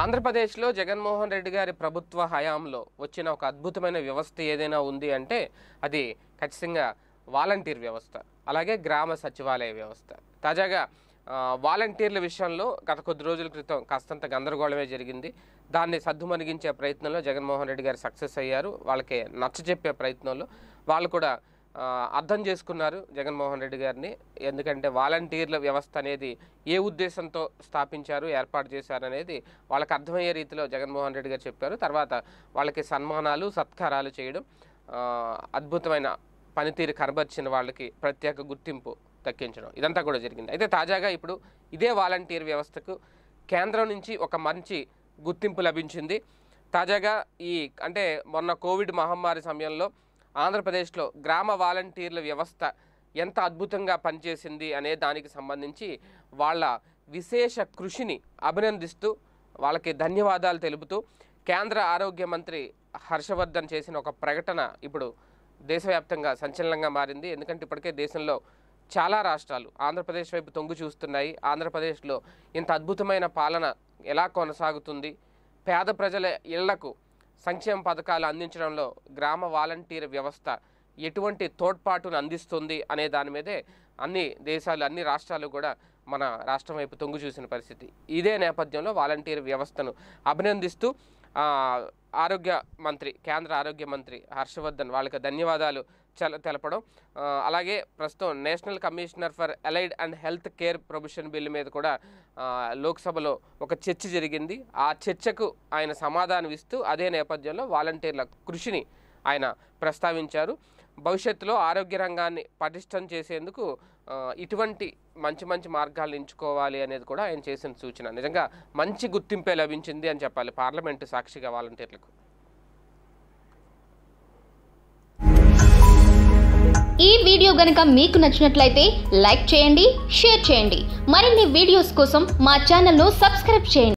ఆంధ్రప్రదేశ్లో జగన్మోహన్ రెడ్డి గారి ప్రభుత్వ హయాంలో వచ్చిన ఒక అద్భుతమైన వ్యవస్థ ఏదైనా ఉంది అంటే అది ఖచ్చితంగా వాలంటీర్ వ్యవస్థ అలాగే గ్రామ సచివాలయ వ్యవస్థ తాజాగా వాలంటీర్ల విషయంలో గత కొద్ది రోజుల క్రితం కాస్తంత గందరగోళమే జరిగింది దాన్ని సద్దుమణిగించే ప్రయత్నంలో జగన్మోహన్ రెడ్డి గారు సక్సెస్ అయ్యారు వాళ్ళకి నచ్చజెప్పే ప్రయత్నంలో వాళ్ళు కూడా అర్థం చేసుకున్నారు జగన్మోహన్ రెడ్డి గారిని ఎందుకంటే వాలంటీర్ల వ్యవస్థ అనేది ఏ ఉద్దేశంతో స్థాపించారు ఏర్పాటు చేశారు అనేది వాళ్ళకి అర్థమయ్యే రీతిలో జగన్మోహన్ రెడ్డి గారు చెప్పారు తర్వాత వాళ్ళకి సన్మానాలు సత్కారాలు చేయడం అద్భుతమైన పనితీరు కనబర్చిన వాళ్ళకి ప్రత్యేక గుర్తింపు దక్కించడం ఇదంతా కూడా జరిగింది అయితే తాజాగా ఇప్పుడు ఇదే వాలంటీర్ వ్యవస్థకు కేంద్రం నుంచి ఒక మంచి గుర్తింపు లభించింది తాజాగా ఈ అంటే మొన్న కోవిడ్ మహమ్మారి సమయంలో ఆంధ్రప్రదేశ్లో గ్రామ వాలంటీర్ల వ్యవస్థ ఎంత అద్భుతంగా పనిచేసింది అనే దానికి సంబంధించి వాళ్ళ విశేష కృషిని అభినందిస్తూ వాళ్ళకి ధన్యవాదాలు తెలుపుతూ కేంద్ర ఆరోగ్య మంత్రి హర్షవర్ధన్ చేసిన ఒక ప్రకటన ఇప్పుడు దేశవ్యాప్తంగా సంచలనంగా మారింది ఎందుకంటే ఇప్పటికే దేశంలో చాలా రాష్ట్రాలు ఆంధ్రప్రదేశ్ వైపు తొంగు చూస్తున్నాయి ఆంధ్రప్రదేశ్లో ఇంత అద్భుతమైన పాలన ఎలా కొనసాగుతుంది పేద ప్రజల ఇళ్లకు సంక్షేమ పథకాలు అందించడంలో గ్రామ వాలంటీర్ వ్యవస్థ ఎటువంటి తోడ్పాటును అందిస్తుంది అనే దాని మీదే అన్ని దేశాలు అన్ని రాష్ట్రాలు కూడా మన రాష్ట్రం వైపు తొంగు చూసిన పరిస్థితి ఇదే నేపథ్యంలో వాలంటీర్ వ్యవస్థను అభినందిస్తూ ఆరోగ్య మంత్రి కేంద్ర ఆరోగ్య మంత్రి హర్షవర్ధన్ వాళ్ళకి ధన్యవాదాలు తెలపడం అలాగే ప్రస్తుతం national commissioner for allied and health care provision bill మీద కూడా లోక్సభలో ఒక చర్చ జరిగింది ఆ చర్చకు ఆయన సమాధానం ఇస్తూ అదే నేపథ్యంలో వాలంటీర్ల కృషిని ఆయన ప్రస్తావించారు భవిష్యత్తులో ఆరోగ్య రంగాన్ని పటిష్టం చేసేందుకు ఇటువంటి మంచి మంచి మార్గాలు ఎంచుకోవాలి అనేది కూడా ఆయన చేసిన సూచన నిజంగా మంచి గుర్తింపే లభించింది అని చెప్పాలి పార్లమెంటు సాక్షిగా వాలంటీర్లకు ఈ వీడియో గనక మీకు నచ్చినట్లయితే లైక్ చేయండి షేర్ చేయండి మరిన్ని వీడియోస్ కోసం మా ఛానల్ను సబ్స్క్రైబ్ చేయండి